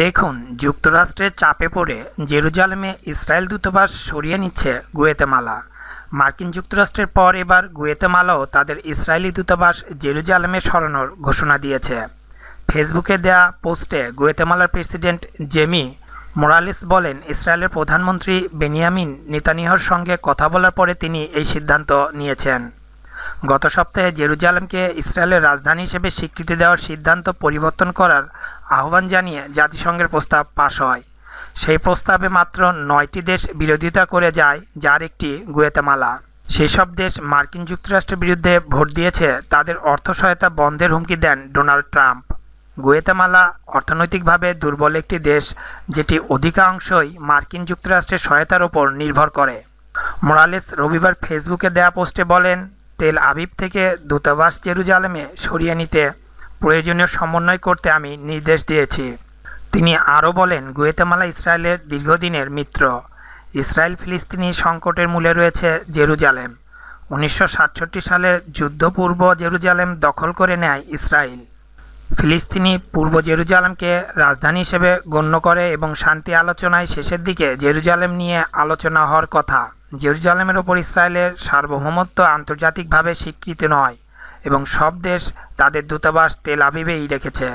দেখুন যুক্তরাষ্ট্রের চাপে পড়ে জেরুজালেমে ইসরায়েল দূতাবাস সরিয়ে নিচ্ছে গুয়েতেমালা মার্কিন যুক্তরাষ্ট্রের পর এবার গুয়েতেমালাও তাদের ইসরায়েলি দূতাবাস জেরুজালেমে সরানোর ঘোষণা দিয়েছে ফেসবুকে দেয়া পোস্টে গুয়েতেমালার প্রেসিডেন্ট জেমি মোরালিস বলেন ইসরায়েলের প্রধানমন্ত্রী বেনিয়ামিন নেতানিহর সঙ্গে কথা বলার পরে তিনি এই সিদ্ধান্ত নিয়েছেন গত সপ্তাহে জেরুজালেমকে ইসরায়েলের রাজধানী হিসেবে স্বীকৃতি দেওয়ার সিদ্ধান্ত পরিবর্তন করার আহ্বান জানিয়ে জাতিসংঘের প্রস্তাব পাশ হয় সেই প্রস্তাবে মাত্র নয়টি দেশ বিরোধিতা করে যায় যার একটি গুয়েতামালা সেসব দেশ মার্কিন যুক্তরাষ্ট্রের বিরুদ্ধে ভোট দিয়েছে তাদের অর্থ সহায়তা বন্ধের হুমকি দেন ডোনাল্ড ট্রাম্প গুয়েতামালা অর্থনৈতিকভাবে দুর্বল একটি দেশ যেটি অধিকাংশই মার্কিন যুক্তরাষ্ট্রের সহায়তার ওপর নির্ভর করে মোরালেস রবিবার ফেসবুকে দেয়া পোস্টে বলেন তেল আবিব থেকে দূতাবাস জেরুজালেমে সরিয়ে নিতে প্রয়োজনীয় সমন্বয় করতে আমি নির্দেশ দিয়েছি তিনি আরও বলেন গুয়েতেমালা ইসরায়েলের দীর্ঘদিনের মিত্র ইসরায়েল ফিলিস্তিনি সংকটের মূলে রয়েছে জেরুজালেম উনিশশো সালের যুদ্ধপূর্ব জেরুজালেম দখল করে নেয় ইসরায়েল ফিলিস্তিনি পূর্ব জেরুজালেমকে রাজধানী হিসেবে গণ্য করে এবং শান্তি আলোচনায় শেষের দিকে জেরুজালেম নিয়ে আলোচনা হওয়ার কথা জেরুজালেমের ওপর ইসরায়েলের সার্বভৌমত্ব আন্তর্জাতিকভাবে স্বীকৃত নয় এবং সব দেশ তাদের দূতাবাস তেল আবিবেই রেখেছে